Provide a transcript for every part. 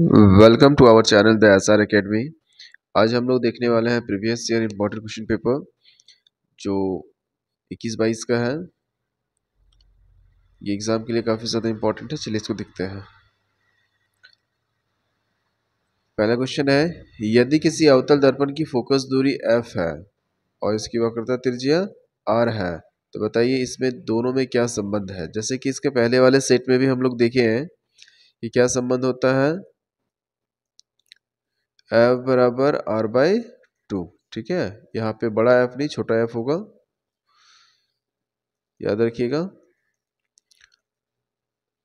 Welcome to our channel the S R academy आज हम लोग देखने वाले हैं previous year important question paper जो 21 बाईस का है ये एग्ज़ाम के लिए काफ़ी ज़्यादा इम्पोर्टेंट है चलिए इसको देखते हैं पहला क्वेश्चन है यदि किसी अवतल दर्पण की फोकस दूरी एफ है और इसकी वक्रता त्रिज्या आर है तो बताइए इसमें दोनों में क्या संबंध है जैसे कि इसके पहले वाले सेट में भी हम लोग देखे हैं कि क्या संबंध होता है एफ बराबर आर बाई टू ठीक है यहाँ पे बड़ा एफ नहीं छोटा एफ होगा याद रखिएगा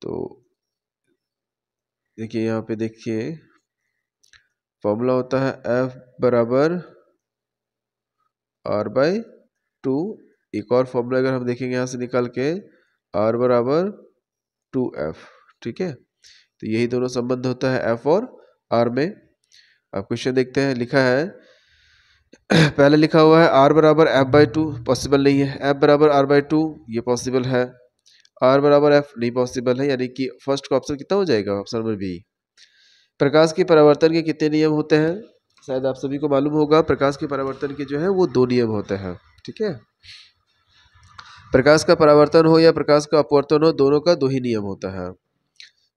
तो देखिए यहाँ पे देखिए फॉर्मूला होता है एफ बराबर आर बाई टू एक और फॉर्मूला अगर हम देखेंगे यहाँ से निकाल के आर बराबर टू एफ ठीक है तो यही दोनों संबंध होता है एफ और आर में अब क्वेश्चन देखते हैं लिखा है पहले लिखा हुआ है आर बराबर एफ बाई टू पॉसिबल नहीं है एफ बराबर आर बाई टू ये पॉसिबल है आर बराबर एफ नहीं पॉसिबल है यानी कि फर्स्ट का ऑप्शन कितना हो जाएगा ऑप्शन नंबर बी प्रकाश के परावर्तन के कितने नियम होते हैं शायद आप सभी को मालूम होगा प्रकाश के परावर्तन के जो है वो दो नियम होते हैं ठीक है प्रकाश का परावर्तन हो या प्रकाश का अपवर्तन हो दोनों का दो ही नियम होता है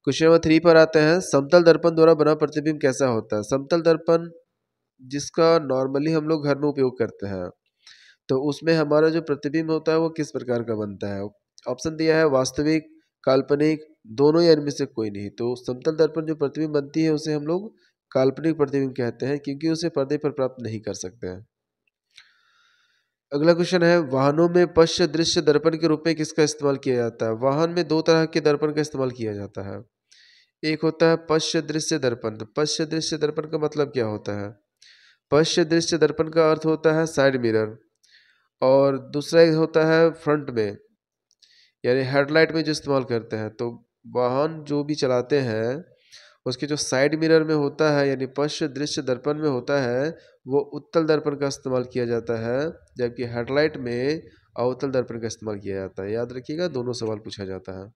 क्वेश्चन नंबर थ्री पर आते हैं समतल दर्पण द्वारा बना प्रतिबिंब कैसा होता है समतल दर्पण जिसका नॉर्मली हम लोग घर में उपयोग करते हैं तो उसमें हमारा जो प्रतिबिंब होता है वो किस प्रकार का बनता है ऑप्शन दिया है वास्तविक काल्पनिक दोनों ही इनमें से कोई नहीं तो समतल दर्पण जो प्रतिबिंब बनती है उसे हम लोग काल्पनिक प्रतिबिंब कहते हैं क्योंकि उसे पर्दे पर प्राप्त नहीं कर सकते हैं अगला क्वेश्चन है वाहनों में पश्य दृश्य दर्पण के रूप में किसका इस्तेमाल किया जाता है वाहन में दो तरह के दर्पण का इस्तेमाल किया जाता है एक होता है पश्य दृश्य दर्पण तो पश्य दृश्य दर्पण का मतलब क्या होता है पश्य दृश्य दर्पण का अर्थ होता है साइड मिरर और दूसरा होता है फ्रंट में यानी हेडलाइट में जो इस्तेमाल करते हैं तो वाहन जो भी चलाते हैं उसके जो साइड मिरर में होता है यानी पश्य दृश्य दर्पण में होता है वो उत्तल दर्पण का इस्तेमाल किया जाता है जबकि हेडलाइट में अवतल दर्पण का इस्तेमाल किया जाता है याद रखिएगा दोनों सवाल पूछा जाता है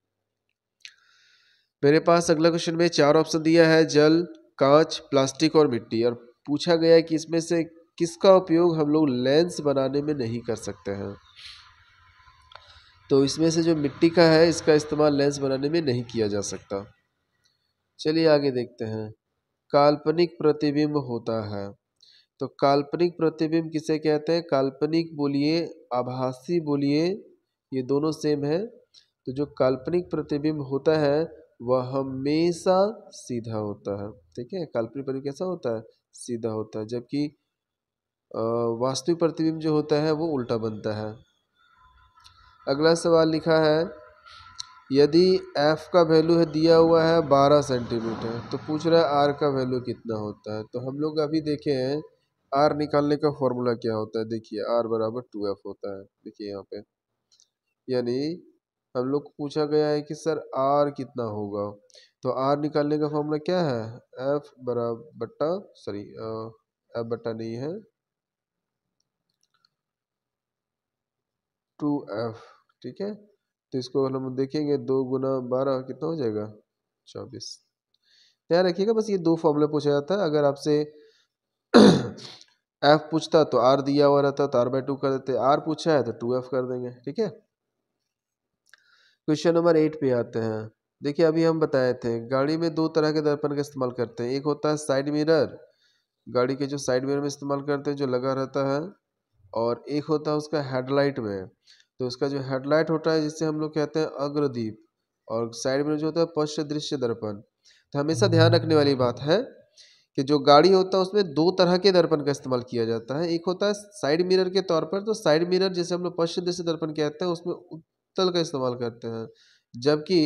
मेरे पास अगला क्वेश्चन में चार ऑप्शन दिया है जल कांच प्लास्टिक और मिट्टी और पूछा गया है कि इसमें से किसका उपयोग हम लोग लेंस बनाने में नहीं कर सकते हैं तो इसमें से जो मिट्टी का है इसका इस्तेमाल लेंस बनाने में नहीं किया जा सकता चलिए आगे देखते हैं काल्पनिक प्रतिबिंब होता है तो काल्पनिक प्रतिबिंब किसे कहते हैं काल्पनिक बोलिए आभासी बोलिए ये दोनों सेम है तो जो काल्पनिक प्रतिबिंब होता है वह हमेशा सीधा होता है ठीक है काल्पनिक प्रतिबिंब कैसा होता है सीधा होता है जबकि वास्तविक प्रतिबिंब जो होता है वो उल्टा बनता है अगला सवाल लिखा है यदि एफ़ का वैल्यू है दिया हुआ है बारह सेंटीमीटर तो पूछ रहा है आर का वैल्यू कितना होता है तो हम लोग अभी देखे हैं आर निकालने का फॉर्मूला क्या होता है देखिए आर बराबर टू एफ होता है देखिए यहाँ पे यानी हम लोग को पूछा गया है कि सर आर कितना होगा तो आर निकालने का फॉर्मूला क्या है एफ बराबर बट्टा सॉरी एफ बट्टा नहीं है टू एफ ठीक है तो इसको हम देखेंगे दो गुना बारह कितना हो जाएगा चौबीस ध्यान रखिएगा बस ये दो फॉर्मूला पूछा जाता है अगर आपसे एफ पूछता तो आर दिया हुआ रहता तो आर बाई टू कर देते आर पूछा है तो टू एफ कर देंगे ठीक है क्वेश्चन नंबर एट पे आते हैं देखिए अभी हम बताए थे गाड़ी में दो तरह के दर्पण का इस्तेमाल करते हैं एक होता है साइड मिरर गाड़ी के जो साइड मिरर में इस्तेमाल करते हैं जो लगा रहता है और एक होता है उसका हेडलाइट में तो उसका जो हेडलाइट होता है जिसे हम लोग कहते हैं अग्रदीप और साइड मिरर जो होता है पश्च दृश्य दर्पण तो हमेशा ध्यान रखने वाली बात है कि जो गाड़ी होता है उसमें दो तरह के दर्पण का इस्तेमाल किया जाता है एक होता है साइड मिरर के तौर पर तो साइड मिरर जैसे हम लोग पश्च दृश्य दर्पण कहते हैं उसमें तल का इस्तेमाल करते हैं जबकि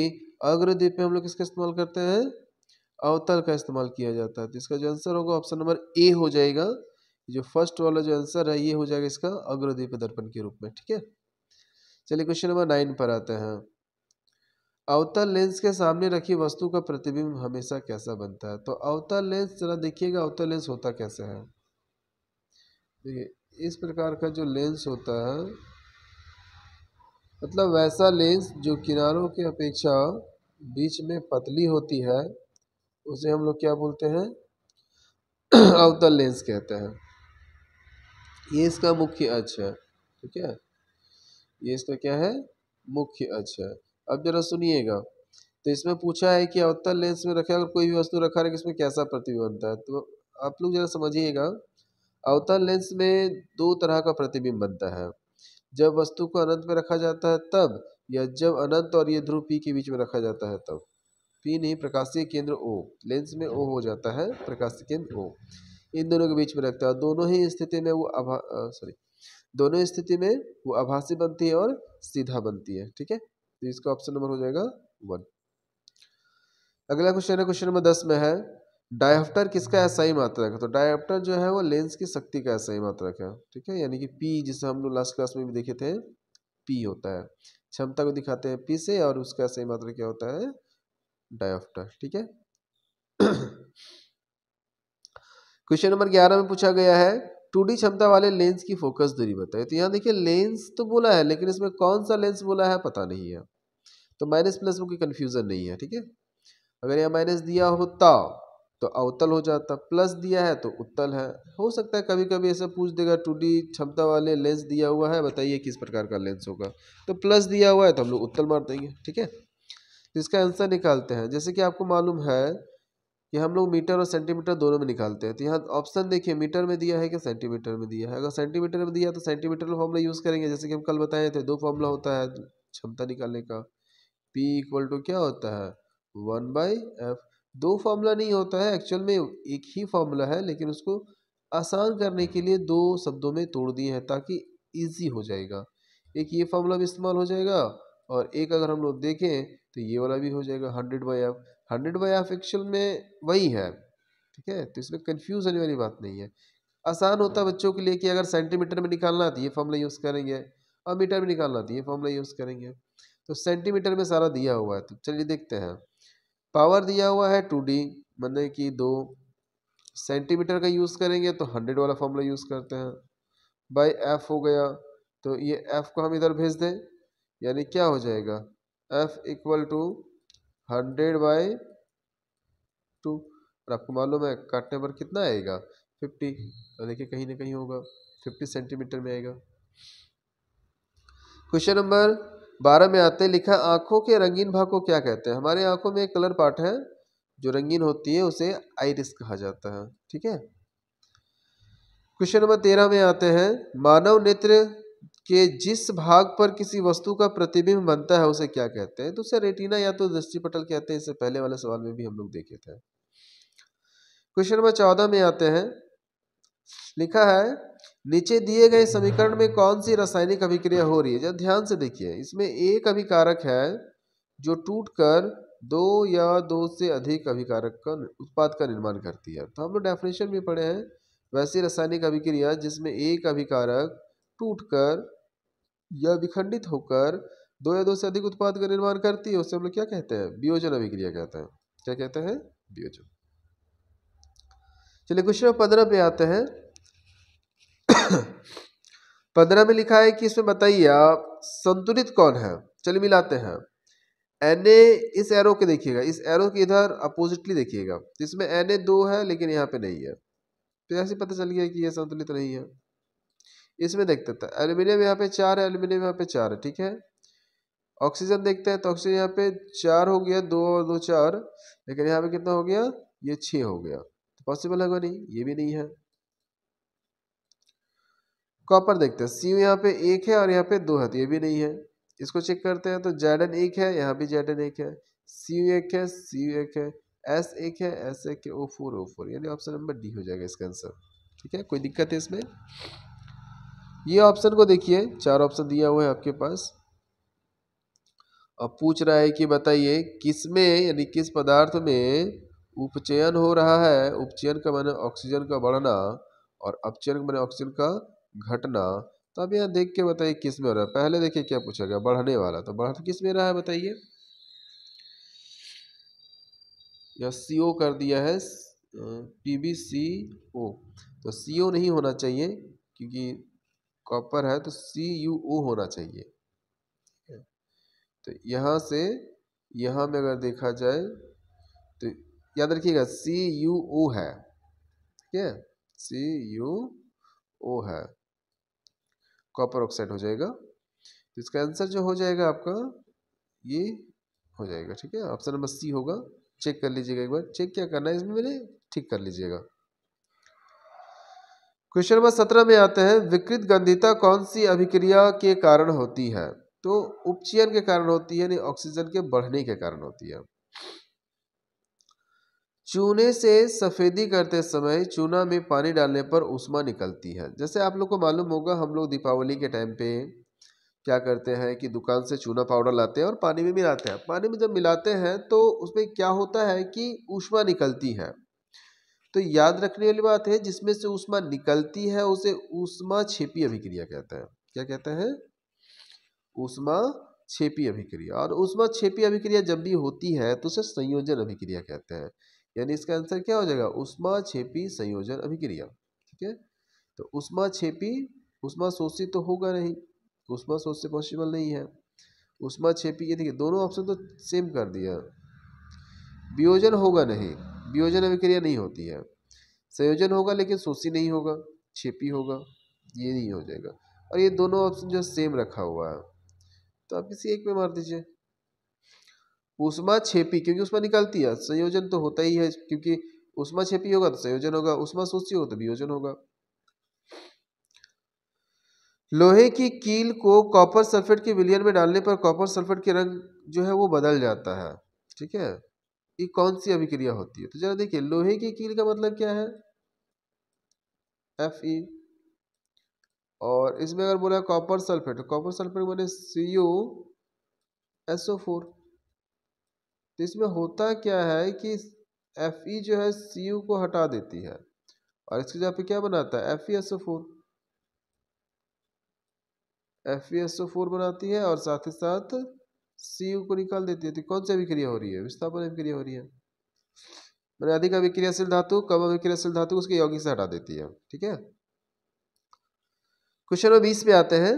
अग्रद्वीप में हम लोग किसका इस्तेमाल करते हैं अवतल का इस्तेमाल किया जाता है तो इसका जो आंसर होगा ऑप्शन नंबर ए हो जाएगा जो फर्स्ट वाला जो आंसर है ये हो जाएगा इसका अग्रद्वीप दर्पण के रूप में ठीक है चलिए क्वेश्चन नंबर नाइन पर आते हैं अवतल लेंस के सामने रखी वस्तु का प्रतिबिंब हमेशा कैसा बनता है तो अवतल लेंस जरा देखिएगा अवतल लेंस होता कैसा है देखिए इस प्रकार का जो लेंस होता है मतलब वैसा लेंस जो किनारों के अपेक्षा बीच में पतली होती है उसे हम लोग क्या बोलते हैं अवतल लेंस कहते हैं ये इसका मुख्य अक्ष है ठीक है ये इसका क्या है मुख्य अक्ष है अब जरा सुनिएगा तो इसमें पूछा है कि अवतल लेंस में रखा अगर कोई भी वस्तु रखा रहे इसमें कैसा प्रतिबिंब बनता है तो आप लोग जरा समझिएगा अवतल लेंस में दो तरह का प्रतिबिंब बनता है जब वस्तु को अनंत में रखा जाता है तब या जब अनंत और ये ध्रुव पी के बीच में रखा जाता है तब पी नहीं प्रकाशीय केंद्र ओ लेंस में ओ हो जाता है प्रकाशीय केंद्र ओ इन दोनों के बीच में रखता है दोनों ही स्थिति में वो अभा सॉरी दोनों स्थिति में वो आभासी बनती है और सीधा बनती है ठीक है तो इसका ऑप्शन नंबर हो जाएगा वन अगला क्वेश्चन है क्वेश्चन नंबर दस में है डायोप्टर किसका एसआई मात्रक है तो डायोप्टर जो है वो लेंस की शक्ति का एसआई मात्रक है ठीक है यानी कि पी जिसे हम लोग लास्ट क्लास में भी देखे थे पी होता है क्षमता को दिखाते हैं पी से और उसका एसआई मात्रक क्या होता है डायोप्टर ठीक है क्वेश्चन नंबर ग्यारह में पूछा गया है टू क्षमता वाले लेंस की फोकस दूरी बताए तो यहाँ देखिए लेंस तो बोला है लेकिन इसमें कौन सा लेंस बोला है पता नहीं है तो माइनस प्लस में कोई कन्फ्यूजन नहीं है ठीक है अगर यहाँ माइनस दिया होता तो। तो अवतल हो जाता प्लस दिया है तो उत्तल है हो सकता है कभी कभी ऐसा पूछ देगा टू डी क्षमता वाले लेंस दिया हुआ है बताइए किस प्रकार का लेंस होगा तो प्लस दिया हुआ है तो हम लोग उत्तल मार देंगे ठीक है तो इसका आंसर निकालते हैं जैसे कि आपको मालूम है कि हम लोग मीटर और सेंटीमीटर दोनों में निकालते हैं तो यहाँ ऑप्शन देखिए मीटर में दिया है कि सेंटीमीटर में दिया है अगर सेंटीमीटर में दिया तो सेंटीमीटर का फॉर्मला यूज़ करेंगे जैसे कि हम कल बताए थे दो फॉर्मूला होता है क्षमता निकालने का पी इक्वल टू क्या होता है वन बाई एफ दो फार्मूला नहीं होता है एक्चुअल में एक ही फार्मूला है लेकिन उसको आसान करने के लिए दो शब्दों में तोड़ दिए हैं ताकि ईजी हो जाएगा एक ये फार्मूला भी इस्तेमाल हो जाएगा और एक अगर हम लोग देखें तो ये वाला भी हो जाएगा hundred by F hundred by F actual में वही है ठीक है तो इसमें कन्फ्यूज होने वाली बात नहीं है आसान होता है बच्चों के लिए कि अगर सेंटीमीटर में निकालना तो ये फार्मूला यूज़ करेंगे और मीटर में निकालना तो ये फॉर्मूला यूज़ करेंगे तो सेंटीमीटर में सारा दिया हुआ है तो चलिए देखते हैं पावर दिया हुआ है टू डी मतलब कि दो सेंटीमीटर का यूज़ करेंगे तो हंड्रेड वाला फॉर्मूला यूज़ करते हैं बाई एफ हो गया तो ये एफ को हम इधर भेज दें यानी क्या हो जाएगा F equal to hundred by two और आपको मालूम है काटने पर कितना आएगा फिफ्टी तो देखिए कहीं ना कहीं होगा फिफ्टी सेंटीमीटर में आएगा क्वेश्चन नंबर बारह में आते लिखा आंखों के रंगीन भाग को क्या कहते हैं हमारे आंखों में एक कलर पार्ट है जो रंगीन होती है उसे आइरिस कहा जाता है ठीक है क्वेश्चन नंबर तेरह में आते हैं मानव नेत्र के जिस भाग पर किसी वस्तु का प्रतिबिंब बनता है उसे क्या कहते हैं तो उसे रेटिना या तो दृष्टिपटल कहते हैं इससे पहले वाले सवाल में भी हम लोग देखे थे क्वेश्चन नंबर चौदह में आते हैं लिखा है नीचे दिए गए समीकरण में कौन सी रासायनिक अभिक्रिया हो रही है जब ध्यान से देखिए इसमें एक अभिकारक है जो टूटकर दो या दो से अधिक अभिकारक का उत्पाद का निर्माण करती है तो हम लोग डेफिनेशन भी पढ़े हैं वैसी रासायनिक अभिक्रिया जिसमें एक अभिकारक टूटकर या विखंडित होकर दो या दो से अधिक उत्पाद का निर्माण करती है उसे हम लोग क्या कहते हैं वियोजन अभिक्रिया कहते हैं क्या कहते हैं वियोजन चलिए क्वेश्चन पंद्रह पे आते हैं पंद्रह में लिखा है कि इसमें बताइए आप संतुलित कौन है चलिए मिलाते हैं एन ए इस एरो के देखिएगा इस एरो के इधर अपोजिटली देखिएगा तो इसमें एन ए दो है लेकिन यहाँ पे नहीं है तो ऐसे पता चल गया कि यह संतुलित नहीं है इसमें देखते थे एल्यूमिनियम यहाँ पे चार है एल्यूमिनियम यहाँ पे चार है ठीक है ऑक्सीजन देखते हैं तो ऑक्सीजन यहाँ पे चार हो गया दो और दो चार लेकिन यहाँ पे कितना हो गया ये छः हो गया तो पॉसिबल है नहीं ये भी नहीं है कॉपर देखते हैं सी यहाँ पे एक है और यहाँ पे दो है तो ये भी नहीं है इसको चेक करते हैं तो जेड एन एक है यहाँ भी जेड एन एक है सी एक है सी एक है एस एक है एस एक है ओ फोर ओ फोर यानी ऑप्शन नंबर डी हो जाएगा इसका आंसर ठीक है कोई दिक्कत है इसमें ये ऑप्शन को देखिए चार ऑप्शन दिया हुआ है आपके पास अब पूछ रहा है कि बताइए किस में यानी किस पदार्थ में उपचयन हो रहा है उपचयन का मैंने ऑक्सीजन का बढ़ना और अपचयन का मैंने ऑक्सीजन का घटना तो अब यहाँ देख के बताइए किस में हो रहा है पहले देखिए क्या पूछा गया बढ़ने वाला तो बढ़ तो किस में रहा है बताइए या सी ओ कर दिया है पी बी सी ओ तो सी ओ नहीं होना चाहिए क्योंकि कॉपर है तो सी यू ओ होना चाहिए तो यहाँ से यहाँ में अगर देखा जाए तो याद रखिएगा सी यू ओ है ठीक है सी यू ओ है कॉपर ऑक्साइड हो जाएगा तो इसका आंसर जो हो जाएगा आपका ये हो जाएगा ठीक है ऑप्शन नंबर सी होगा चेक कर लीजिएगा एक बार चेक क्या करना है इसमें मैंने ठीक कर लीजिएगा क्वेश्चन नंबर सत्रह में आते हैं विकृत गंधिता कौन सी अभिक्रिया के कारण होती है तो उपचयन के कारण होती है यानी ऑक्सीजन के बढ़ने के कारण होती है चूने से सफ़ेदी करते समय चूना में पानी डालने पर उष्मा निकलती है जैसे आप लोग को मालूम होगा हम लोग दीपावली के टाइम पे क्या करते हैं कि दुकान से चूना पाउडर लाते हैं और पानी में मिलाते हैं पानी में जब मिलाते हैं तो उसमें क्या होता है कि उष्मा निकलती है तो याद रखने वाली बात है जिसमें से उष्मा निकलती है उसे उष्मा छेपी अभिक्रिया कहते हैं क्या कहते हैं उष्मा छेपी अभिक्रिया और उष्मा छेपी अभिक्रिया जब भी होती है तो उसे संयोजन अभिक्रिया कहते हैं यानी इसका आंसर क्या हो जाएगा उष्मा छेपी संयोजन अभिक्रिया ठीक है तो उष्मा छेपी उष्मा शोषित तो होगा नहीं उष्मा शोष से पॉसिबल नहीं है उष्मा छेपी ये देखिए दोनों ऑप्शन तो सेम कर दिया वियोजन होगा नहीं वियोजन अभिक्रिया नहीं होती है संयोजन होगा लेकिन शोषी नहीं होगा छेपी होगा ये नहीं हो जाएगा और ये दोनों ऑप्शन जो सेम रखा हुआ है तो आप किसी एक में मार दीजिए उष्मा छेपी क्योंकि उष्मा निकलती है संयोजन तो होता ही है क्योंकि उष्मा छेपी होगा तो संयोजन होगा उष्मा सूची होगा तो वियोजन होगा लोहे की कील को कॉपर सल्फेट के विलियन में डालने पर कॉपर सल्फेट के रंग जो है वो बदल जाता है ठीक है ये कौन सी अभिक्रिया होती है तो जरा देखिए लोहे की कील का मतलब क्या है एफ ई और इसमें अगर बोला कॉपर सल्फेट तो कॉपर सल्फेट मैंने सी यू फोर तो इसमें होता क्या है कि एफ ई जो है सी यू को हटा देती है और इसकी जगह पे क्या बनाता है F E S O four F E S O four बनाती है और साथ ही साथ सी यू को निकाल देती है तो कौन सी अभिक्रिया हो रही है विस्थापन अभिक्रिया हो रही है मैंने अधिक अभिक्रियाशील धातु कम अभिक्रियाशील धातु उसके यौगिक से हटा देती है ठीक है क्वेश्चन नंबर बीस पे आते हैं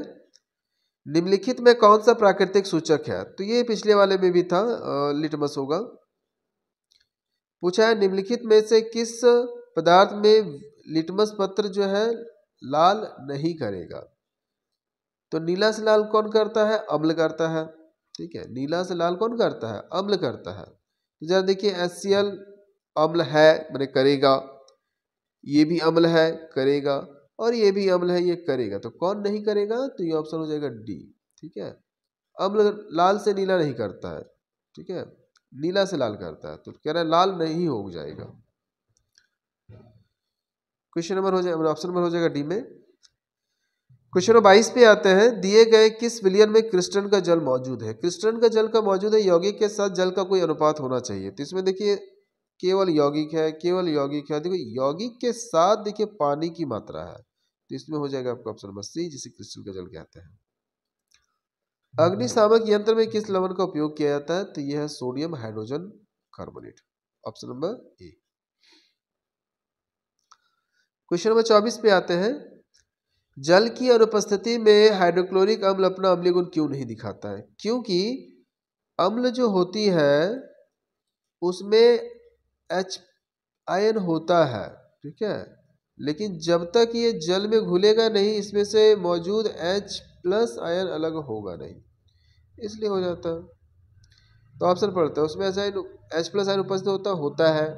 निम्नलिखित में कौन सा प्राकृतिक सूचक है तो ये पिछले वाले में भी था लिटमस होगा पूछा है निम्नलिखित में से किस पदार्थ में लिटमस पत्र जो है लाल नहीं करेगा तो नीला से लाल कौन करता है अम्ल करता है ठीक है नीला से लाल कौन करता है अम्ल करता है तो जरा देखिए एस सी एल अम्ल है मैंने करेगा ये भी अम्ल है करेगा और ये भी अम्ल है ये करेगा तो कौन नहीं करेगा तो ये ऑप्शन हो जाएगा डी ठीक है अम्ल लाल से नीला नहीं करता है ठीक है नीला से लाल करता है तो कह रहा है लाल नहीं हो जाएगा क्वेश्चन नंबर हो जाएगा ऑप्शन नंबर हो जाएगा डी में क्वेश्चन नंबर बाईस पे आते हैं दिए गए किस विलियन में क्रिस्टन का जल मौजूद है क्रिस्टन का जल का मौजूद है यौगिक के साथ जल का कोई अनुपात होना चाहिए तो इसमें देखिए केवल यौगिक है केवल यौगिक है देखो यौगिक के साथ देखिए पानी की मात्रा है तो इसमें हो जाएगा आपका ऑप्शन नंबर सी जिसे क्रिस्टल गजल कहते हैं हम्म। अग्निशामक यंत्र में किस लवण का उपयोग किया जाता है तो यह है sodium hydrogen carbonate option number A question number चौबीस पे आते हैं जल की अनुपस्थिति में हाइड्रोक्लोरिक अम्ल अपना अम्लीय गुण क्यों नहीं दिखाता है क्योंकि अम्ल जो होती है उसमें एच आयन होता है ठीक है लेकिन जब तक ये जल में घुलेगा नहीं इसमें से मौजूद एच प्लस आयन अलग होगा नहीं इसलिए हो जाता तो ऑप्शन पढ़ते हैं उसमें ऐसा एच प्लस आयन उपस्थित होता होता है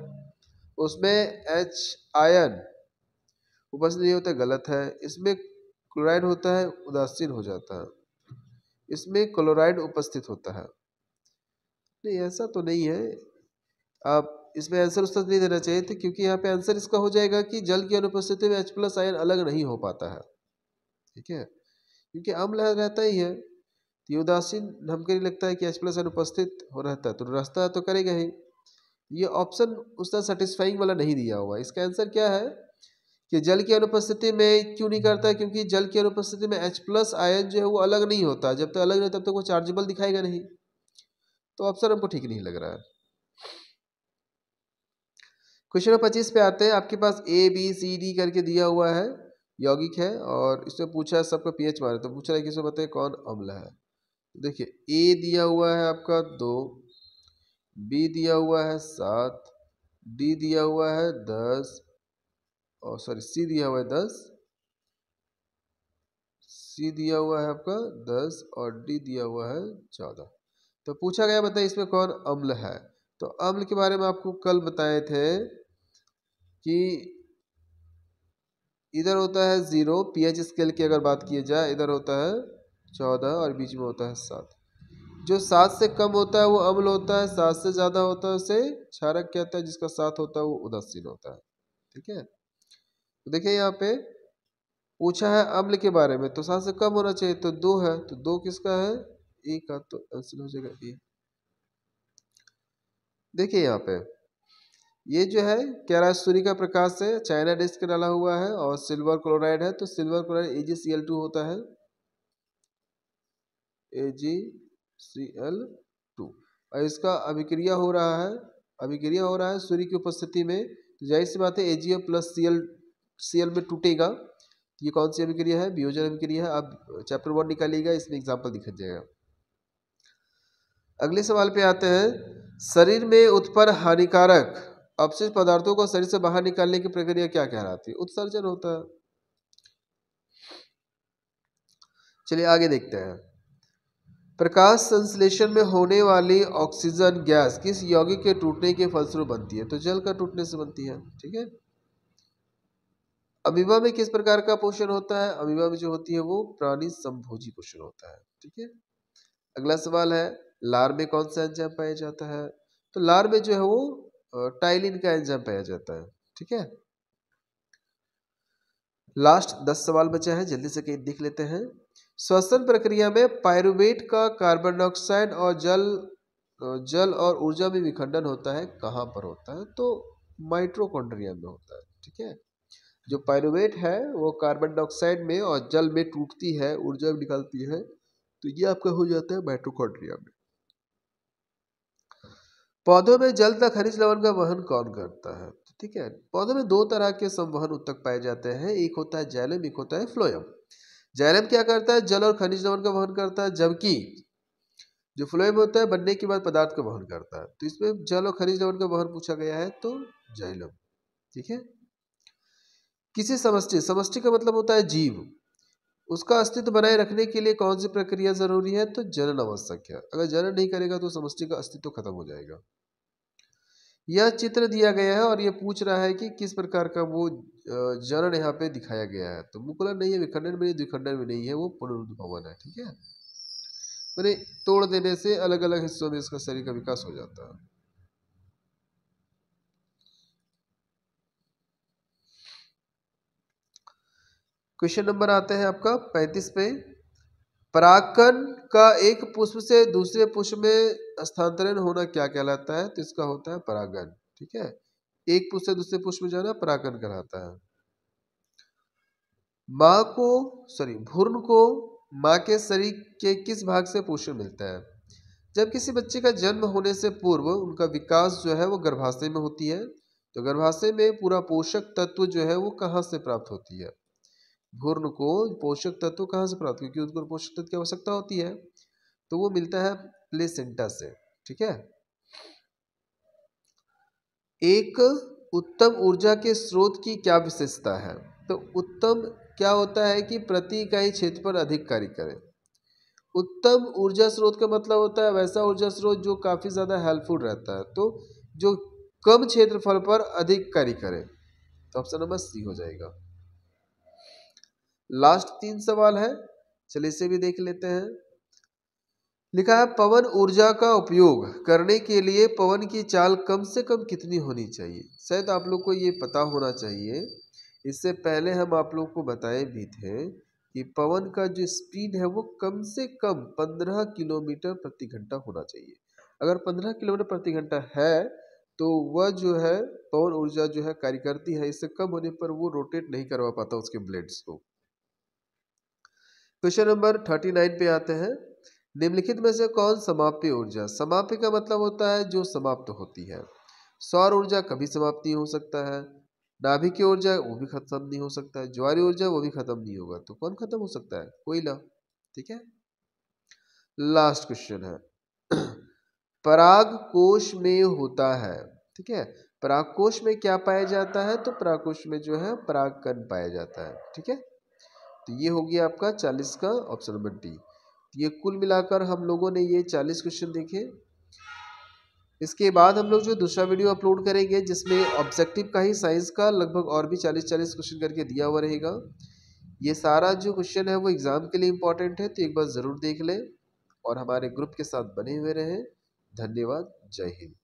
उसमें एच आयन उपस्थित नहीं होता गलत है इसमें क्लोराइड होता है उदासीन हो जाता है इसमें क्लोराइड उपस्थित होता है नहीं ऐसा तो नहीं है आप इसमें आंसर उसका नहीं देना चाहिए थे क्योंकि यहाँ पे आंसर इसका हो जाएगा कि जल की अनुपस्थिति में एच प्लस आयन अलग नहीं हो पाता है ठीक है क्योंकि अम्ल रहता ही है तो ये उदासीन हमको नहीं लगता है कि एच प्लस अनुपस्थित हो रहता है तो रास्ता तो करेगा ही ये ऑप्शन उसका सेटिस्फाइंग वाला नहीं दिया हुआ इसका आंसर क्या है कि जल की अनुपस्थिति में क्यों नहीं करता है क्योंकि जल की अनुपस्थिति में एच प्लस आयन जो है वो अलग नहीं होता जब तक तो अलग नहीं तब तक तो वो चार्जेबल दिखाएगा नहीं तो ऑप्शन हमको ठीक नहीं लग रहा है क्वेश्चन नंबर पच्चीस पे आते हैं आपके पास ए बी सी डी करके दिया हुआ है यौगिक है और इसमें पूछा है सबका पी एच मारे तो पूछा है कि इसमें बताइए कौन अम्ल है तो देखिए ए दिया हुआ है आपका दो बी दिया हुआ है सात डी दिया हुआ है दस और सॉरी सी दिया हुआ है दस सी दिया हुआ है आपका दस और डी दिया हुआ है चौदह तो पूछा गया बताइए इसमें कौन अम्ल है तो अम्ल के बारे में आपको कल बताए थे कि इधर होता है ज़ीरो पीएच स्केल की अगर बात की जाए इधर होता है चौदह और बीच में होता है सात जो सात से कम होता है वो अम्ल होता है सात से ज़्यादा होता है उसे क्षारक कहता है जिसका सात होता है वो उदासीन होता है ठीक है तो देखिए यहाँ पे पूछा है अम्ल के बारे में तो सात से कम होना चाहिए तो दो है तो दो किसका है ए का तो आंसर हो जाएगा ए देखिए यहाँ पे ये जो है कैरा सूर्य का प्रकाश है चाइना डिस्क डाला हुआ है और सिल्वर क्लोराइड है तो silver chloride A G C L two होता है A G C L to और इसका अभिक्रिया हो रहा है अभिक्रिया हो रहा है सूर्य की उपस्थिति में तो जाहिर सी बात है A G L plus C L C L में टूटेगा ये कौन सी अभिक्रिया है वियोजन अभिक्रिया है आप चैप्टर वन निकालिएगा इसमें एग्जाम्पल दिखा जाएगा अगले सवाल पे आते हैं शरीर में उत्पन्न हानिकारक अपशिष्ट पदार्थों को शरीर से बाहर निकालने की प्रक्रिया क्या कहलाती है उत्सर्जन होता है चलिए आगे देखते हैं प्रकाश संश्लेषण में होने वाली ऑक्सीजन गैस किस यौगिक के टूटने के फलस्वरूप बनती है तो जल का टूटने से बनती है ठीक है अमीबा में किस प्रकार का पोषण होता है अमीबा में जो होती है वो प्राणी संभोजी पोषण होता है ठीक है अगला सवाल है लार में कौन सा एंजाम पाया जाता है तो लार में जो है वो टाइलिन का एंजाम पाया जाता है ठीक है लास्ट दस सवाल बचा है जल्दी से कहीं देख लेते हैं श्वसन प्रक्रिया में पायरुवेट का कार्बन डाइऑक्साइड और जल जल और ऊर्जा में विखंडन होता है कहाँ पर होता है तो माइट्रोकॉन्ड्रिया में होता है ठीक है जो पायरुवेट है वो कार्बन डाइऑक्साइड में और जल में टूटती है ऊर्जा निकलती है तो ये आपका हो जाता है माइट्रोकॉन्ड्रिया में पौधों में जल तथा खनिज लवण का वहन कौन करता है तो ठीक है पौधों में दो तरह के संवहन उत्तक पाए जाते हैं एक होता है जैलम एक होता है फ्लोयम जैलम क्या करता है जल और खनिज लवण का वहन करता है जबकि जो फ्लोयम होता है बनने के बाद पदार्थ का वहन करता है तो इसमें जल और खनिज लवण का वहन पूछा गया है तो जैलम ठीक है किसी समष्टि समष्टि का मतलब होता है जीव उसका अस्तित्व बनाए रखने के लिए कौन सी प्रक्रिया जरूरी है तो जनन आवश्यक है अगर जनन नहीं करेगा तो समष्टि का अस्तित्व खत्म हो जाएगा यह चित्र दिया गया है और यह पूछ रहा है कि किस प्रकार का वो जनन यहाँ पे दिखाया गया है तो मुकुलन नहीं है विखंडन में नहीं द्विखंडन में नहीं है वो पुनरुद्भवन है ठीक है मैंने तोड़ देने से अलग अलग हिस्सों में इसका शरीर का विकास हो जाता है क्वेश्चन नंबर आता है आपका पैंतीस में परागकण का एक पुष्प से दूसरे पुष्प में स्थानांतरण होना क्या कहलाता है तो इसका होता है परागण ठीक है एक पुष्प से दूसरे पुष्प में जाना परागण कहलाता है माँ को सॉरी भ्रूण को माँ के शरीर के किस भाग से पोषण मिलता है जब किसी बच्चे का जन्म होने से पूर्व उनका विकास जो है वो गर्भाशय में होती है तो गर्भाशय में पूरा पोषक तत्व जो है वो कहाँ से प्राप्त होती है भूर्ण को पोषक तत्व कहाँ से प्राप्त क्योंकि उनको पोषक तत्व की आवश्यकता होती है तो वो मिलता है प्लेसेंटा से ठीक है एक उत्तम ऊर्जा के स्रोत की क्या विशेषता है तो उत्तम क्या होता है कि प्रति इकाई क्षेत्र पर अधिक कार्य करें उत्तम ऊर्जा स्रोत का मतलब होता है वैसा ऊर्जा स्रोत जो काफ़ी ज़्यादा हेल्पफुल रहता है तो जो कम क्षेत्रफल पर अधिक कार्य करे तो ऑप्शन नंबर सी हो जाएगा लास्ट तीन सवाल है चलिए इसे भी देख लेते हैं लिखा है पवन ऊर्जा का उपयोग करने के लिए पवन की चाल कम से कम कितनी होनी चाहिए शायद आप लोग को ये पता होना चाहिए इससे पहले हम आप लोग को बताए भी थे कि पवन का जो स्पीड है वो कम से कम पंद्रह किलोमीटर प्रति घंटा होना चाहिए अगर पंद्रह किलोमीटर प्रति घंटा है तो वह जो है पवन ऊर्जा जो है कार्य करती है इससे कम होने पर वो रोटेट नहीं करवा पाता उसके ब्लेड्स को क्वेश्चन नंबर थर्टी नाइन पे आते हैं निम्नलिखित में से कौन समाप्य ऊर्जा समाप्य का मतलब होता है जो समाप्त होती है सौर ऊर्जा कभी समाप्त नहीं हो सकता है नाभिक की ऊर्जा वो भी खत्म नहीं हो सकता है ज्वारी ऊर्जा वो भी खत्म नहीं होगा तो कौन खत्म हो सकता है कोयला ठीक है लास्ट क्वेश्चन है पराग कोश में होता है ठीक है पराग कोश में क्या पाया जाता है तो पराग कोश में जो है पराग कण पाया जाता है ठीक है तो ये हो गया आपका चालीस का ऑप्शन नंबर डी ये कुल मिलाकर हम लोगों ने ये चालीस क्वेश्चन देखे इसके बाद हम लोग जो दूसरा वीडियो अपलोड करेंगे जिसमें ऑब्जेक्टिव का ही साइंस का लगभग और भी चालीस चालीस क्वेश्चन करके दिया हुआ रहेगा ये सारा जो क्वेश्चन है वो एग्ज़ाम के लिए इम्पॉर्टेंट है तो एक बार ज़रूर देख लें और हमारे ग्रुप के साथ बने हुए रहें धन्यवाद जय हिंद